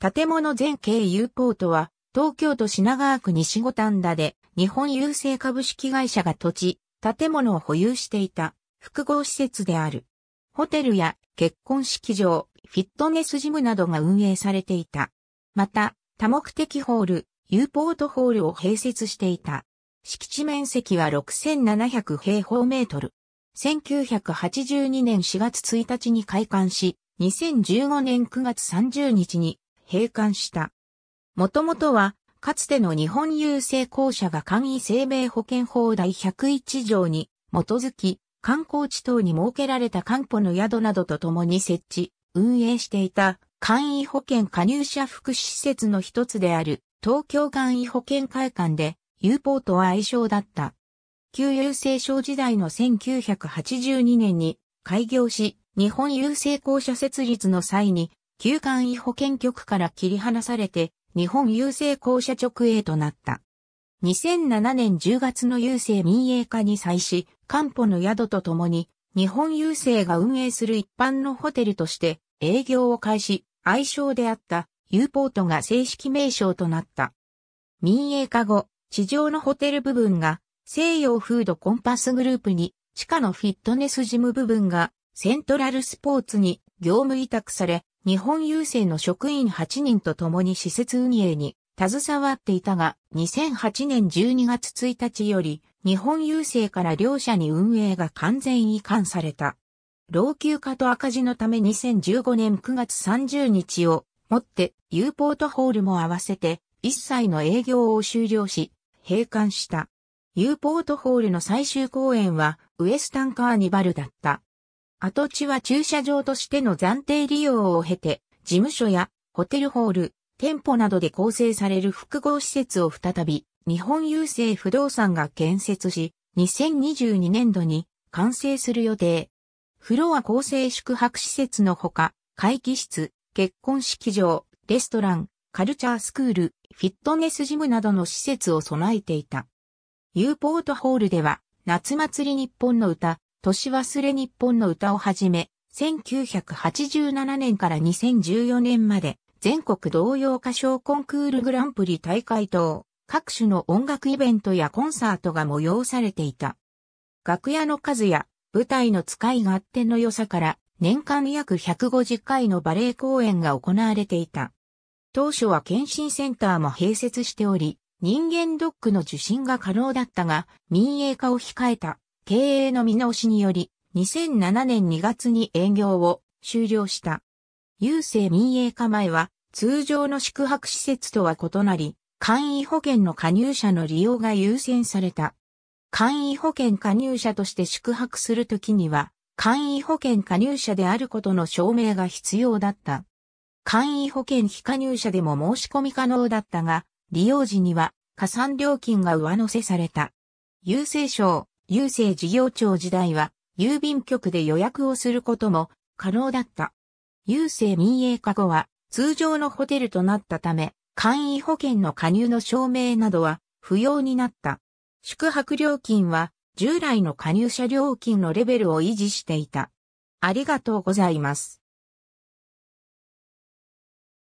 建物全景 U ポートは、東京都品川区西五反田で、日本郵政株式会社が土地、建物を保有していた複合施設である。ホテルや結婚式場、フィットネスジムなどが運営されていた。また、多目的ホール、U ポートホールを併設していた。敷地面積は6700平方メートル。1982年4月1日に開館し、2015年9月30日に閉館した。もともとは、かつての日本郵政公社が簡易生命保険法第101条に基づき、観光地等に設けられた官舗の宿などと共に設置、運営していた簡易保険加入者福祉施設の一つである東京簡易保険会館で U ポートは愛称だった。旧郵政省時代の1982年に開業し、日本郵政公社設立の際に旧簡易保険局から切り離されて、日本郵政公社直営となった。2007年10月の郵政民営化に際し、官保の宿とともに、日本郵政が運営する一般のホテルとして営業を開始、愛称であった U ポートが正式名称となった。民営化後、地上のホテル部分が西洋フードコンパスグループに、地下のフィットネスジム部分がセントラルスポーツに業務委託され、日本郵政の職員8人と共に施設運営に携わっていたが、2008年12月1日より、日本郵政から両社に運営が完全移管された。老朽化と赤字のため2015年9月30日をもって、U ポートホールも合わせて、一切の営業を終了し、閉館した。U ポートホールの最終公演は、ウエスタンカーニバルだった。跡地は駐車場としての暫定利用を経て、事務所やホテルホール、店舗などで構成される複合施設を再び、日本郵政不動産が建設し、2022年度に完成する予定。フロア構成宿泊施設のほか、会議室、結婚式場、レストラン、カルチャースクール、フィットネスジムなどの施設を備えていた。U ポートホールでは、夏祭り日本の歌、年忘れ日本の歌をはじめ、1987年から2014年まで、全国童謡歌唱コンクールグランプリ大会等、各種の音楽イベントやコンサートが催されていた。楽屋の数や舞台の使い勝手の良さから、年間約150回のバレエ公演が行われていた。当初は検診センターも併設しており、人間ドックの受診が可能だったが、民営化を控えた経営の見直しにより、2007年2月に営業を終了した。郵政民営化前は、通常の宿泊施設とは異なり、簡易保険の加入者の利用が優先された。簡易保険加入者として宿泊するときには、簡易保険加入者であることの証明が必要だった。簡易保険非加入者でも申し込み可能だったが、利用時には加算料金が上乗せされた。郵政省、郵政事業庁時代は、郵便局で予約をすることも可能だった。郵政民営化後は、通常のホテルとなったため、簡易保険の加入の証明などは不要になった。宿泊料金は従来の加入者料金のレベルを維持していた。ありがとうございます。